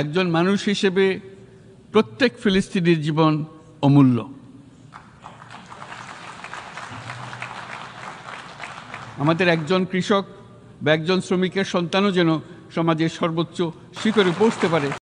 একজন মানুষ হিসেবে প্রত্যেক ফিলিস্তিনির জীবন অমূল্য আমাদের একজন কৃষক বা একজন শ্রমিকের সন্তানও যেন সমাজের সর্বোচ্চ শিখরে পৌঁছতে পারে